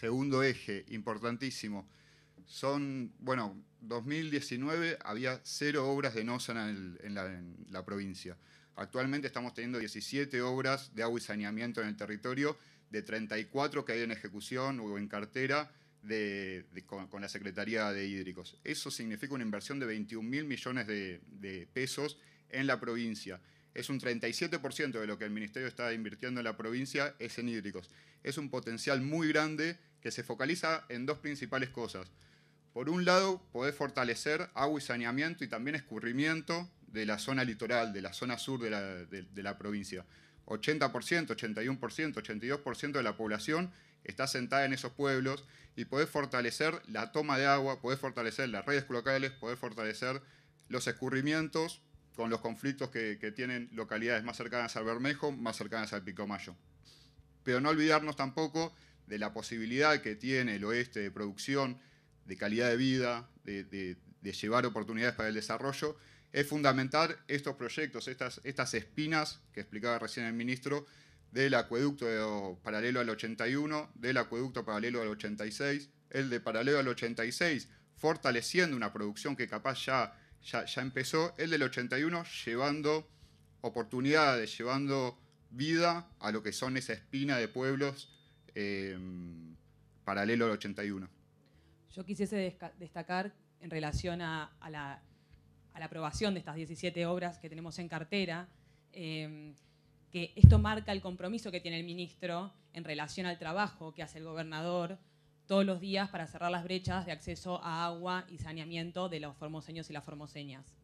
segundo eje importantísimo. Son, bueno, 2019 había cero obras de nosa en, la, provincia. Actualmente estamos teniendo 17 obras de agua y saneamiento en el territorio, de 34 que hay en ejecución o en cartera con, la Secretaría de Hídricos. Eso significa una inversión de 21 mil millones de pesos en la provincia es un 37% de lo que el Ministerio está invirtiendo en la provincia es en hídricos. Es un potencial muy grande que se focaliza en dos principales cosas. Por un lado, poder fortalecer agua y saneamiento y también escurrimiento de la zona litoral, de la zona sur de la, provincia. 80%, 81%, 82% de la población está sentada en esos pueblos y poder fortalecer la toma de agua, poder fortalecer las redes locales, poder fortalecer los escurrimientos con los conflictos que, tienen localidades más cercanas al Bermejo, más cercanas al Mayo. Pero no olvidarnos tampoco de la posibilidad que tiene el oeste de producción, de calidad de vida, de, llevar oportunidades para el desarrollo, es fundamental estos proyectos, estas espinas que explicaba recién el ministro, del acueducto paralelo al 81, del acueducto paralelo al 86, el de paralelo al 86, fortaleciendo una producción que capaz ya ya, empezó, el del 81 llevando oportunidades, llevando vida a lo que son esa espina de pueblos em, paralelo al 81. Yo quisiese destacar en relación a, la, aprobación de estas 17 obras que tenemos en cartera, em, que esto marca el compromiso que tiene el ministro en relación al trabajo que hace el gobernador todos los días para cerrar las brechas de acceso a agua y saneamiento de los formoseños y las formoseñas.